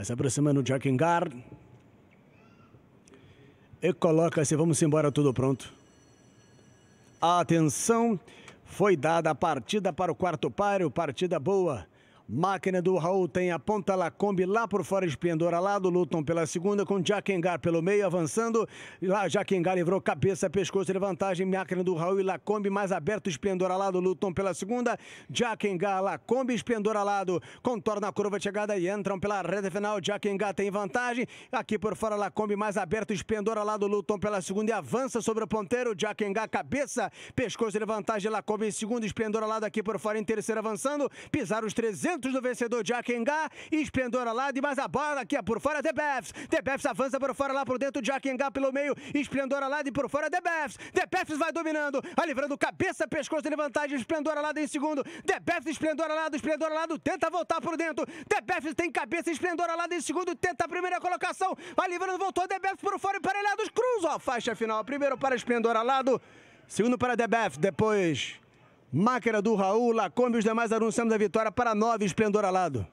Vai se aproximando o Jackingar. E coloca-se, vamos embora, tudo pronto. Atenção, foi dada a partida para o quarto páreo, partida boa. Máquina do Raul tem a ponta Lacombe lá por fora, Esplendor alado, lutam pela segunda com Engar pelo meio, avançando. Lá Engar livrou cabeça, pescoço de vantagem, Máquina do Raul e Lacombe mais aberto, Esplendor alado, lutam pela segunda. Engar, Lacombe, Esplendor alado, contorna a curva de chegada e entram pela reta final. Engar tem vantagem, aqui por fora Lacombe mais aberto, Esplendor alado, lutam pela segunda e avança sobre o ponteiro. Engar, cabeça, pescoço de vantagem, Lacombe em segundo, Esplendor alado aqui por fora em terceiro avançando, pisar os 300 do vencedor de Akengá e Esplendor E mais a bola aqui, é por fora, The Befs. The Befs avança por fora, lá por dentro de Akengá pelo meio. Esplendor lado e por fora, The Befs. The Befs vai dominando, vai livrando cabeça, pescoço e vantagem. Esplendor lado em segundo. The Befs, Esplendor Alado, Esplendor tenta voltar por dentro. The Befs tem cabeça, Esplendor lado em segundo, tenta a primeira colocação. Vai livrando, voltou, The Befs por fora, emparelhados. Cruz, ó, faixa final. Primeiro para Esplendor lado, Segundo para Debef, depois Máquina do Raul, Lacombe e os demais anunciamos a vitória para nova esplendor alado.